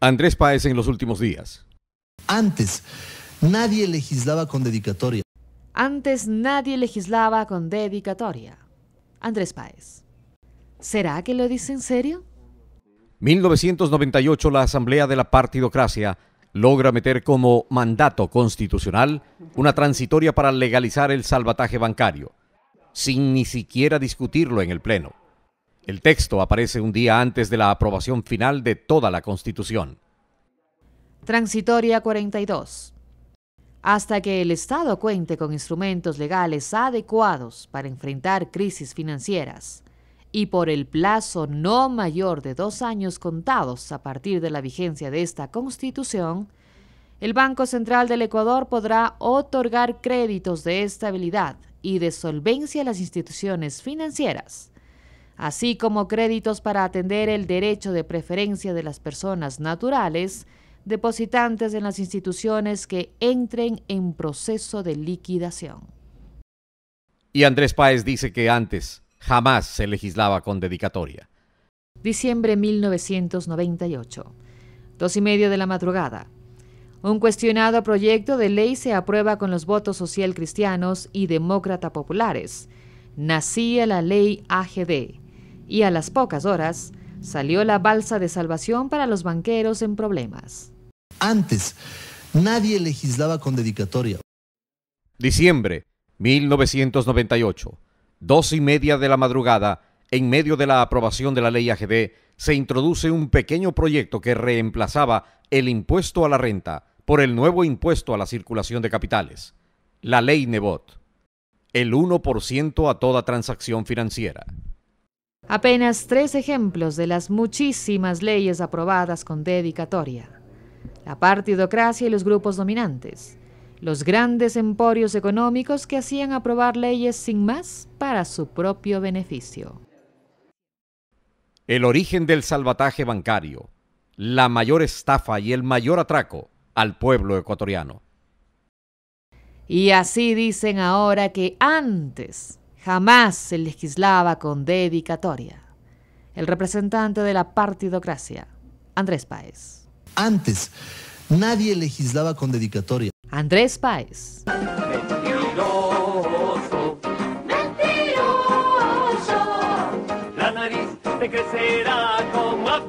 Andrés Páez en los últimos días. Antes, nadie legislaba con dedicatoria. Antes nadie legislaba con dedicatoria. Andrés Páez. ¿Será que lo dice en serio? 1998 la Asamblea de la Partidocracia logra meter como mandato constitucional una transitoria para legalizar el salvataje bancario, sin ni siquiera discutirlo en el Pleno. El texto aparece un día antes de la aprobación final de toda la Constitución. Transitoria 42. Hasta que el Estado cuente con instrumentos legales adecuados para enfrentar crisis financieras y por el plazo no mayor de dos años contados a partir de la vigencia de esta Constitución, el Banco Central del Ecuador podrá otorgar créditos de estabilidad y de solvencia a las instituciones financieras así como créditos para atender el derecho de preferencia de las personas naturales depositantes en las instituciones que entren en proceso de liquidación. Y Andrés Páez dice que antes jamás se legislaba con dedicatoria. Diciembre 1998. Dos y medio de la madrugada. Un cuestionado proyecto de ley se aprueba con los votos social cristianos y demócrata populares. Nacía la ley AGD y a las pocas horas salió la balsa de salvación para los banqueros en problemas. Antes, nadie legislaba con dedicatoria. Diciembre 1998, dos y media de la madrugada, en medio de la aprobación de la ley AGD, se introduce un pequeño proyecto que reemplazaba el impuesto a la renta por el nuevo impuesto a la circulación de capitales, la ley Nebot, el 1% a toda transacción financiera. Apenas tres ejemplos de las muchísimas leyes aprobadas con dedicatoria. La partidocracia y los grupos dominantes. Los grandes emporios económicos que hacían aprobar leyes sin más para su propio beneficio. El origen del salvataje bancario, la mayor estafa y el mayor atraco al pueblo ecuatoriano. Y así dicen ahora que antes Jamás se legislaba con dedicatoria. El representante de la partidocracia, Andrés Páez. Antes, nadie legislaba con dedicatoria. Andrés Páez. Mentiroso, mentiroso. La nariz te crecerá como a